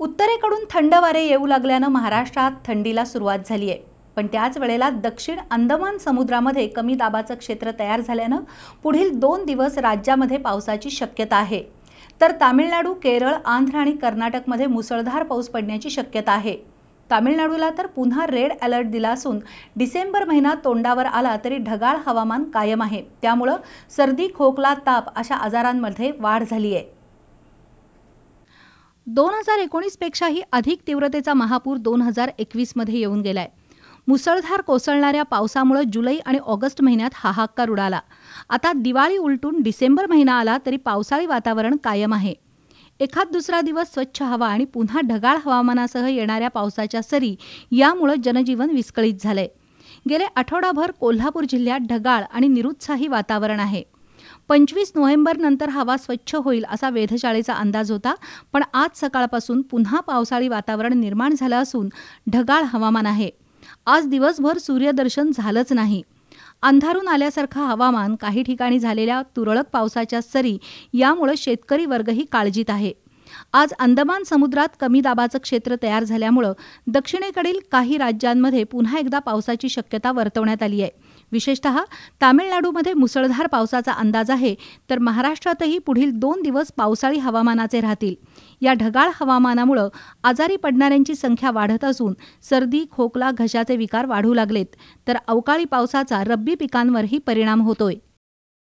उत्तरेकडून थंड वारे येऊ लागल्यानं महाराष्ट्रात थंडीला सुरुवात झाली आहे पण त्याच वेळेला दक्षिण अंदमान समुद्रामध्ये कमी दाबाचं क्षेत्र तयार झाल्यानं पुढील दोन दिवस राज्यामध्ये पावसाची शक्यता आहे तर तामिळनाडू केरळ आंध्र आणि कर्नाटकमध्ये मुसळधार पाऊस पडण्याची शक्यता आहे तामिळनाडूला तर पुन्हा रेड अलर्ट दिला असून डिसेंबर महिना तोंडावर आला तरी ढगाळ हवामान कायम आहे त्यामुळं सर्दी खोकला ताप अशा आजारांमध्ये वाढ झाली आहे दोन हजार एकोणीसपेक्षाही अधिक तीव्रतेचा महापूर दोन हजार एकवीसमध्ये येऊन गेलाय मुसळधार कोसळणाऱ्या पावसामुळे जुलै आणि ऑगस्ट महिन्यात हाहाकार उडाला आता दिवाळी उलटून डिसेंबर महिना आला तरी पावसाळी वातावरण कायम आहे एखाद दुसरा दिवस स्वच्छ हवा आणि पुन्हा ढगाळ हवामानासह येणाऱ्या पावसाच्या सरी यामुळे जनजीवन विस्कळीत झालंय गेले आठवडाभर कोल्हापूर जिल्ह्यात ढगाळ आणि निरुत्साही वातावरण आहे पंचवीस नोव्हेंबरनंतर हवा स्वच्छ होईल असा वेधशाळेचा अंदाज होता पण आज सकाळपासून पुन्हा पावसाळी वातावरण निर्माण झालं असून ढगाळ हवामान आहे आज दिवसभर सूर्यदर्शन झालंच नाही अंधारून आल्यासारखं हवामान काही ठिकाणी झालेल्या तुरळक पावसाच्या सरी यामुळे शेतकरी वर्गही काळजीत आहे आज अंदमान समुद्रात कमी दाबाचं क्षेत्र तयार झाल्यामुळं दक्षिणेकडील काही राज्यांमध्ये पुन्हा एकदा पावसाची शक्यता वर्तवण्यात आली आहे विशेषतः तामिळनाडूमध्ये मुसळधार पावसाचा अंदाज आहे तर महाराष्ट्रातही पुढील दोन दिवस पावसाळी हवामानाचे राहतील या ढगाळ हवामानामुळं आजारी पडणाऱ्यांची संख्या वाढत असून सर्दी खोकला घशाचे विकार वाढू लागलेत तर अवकाळी पावसाचा रब्बी पिकांवरही परिणाम होतोय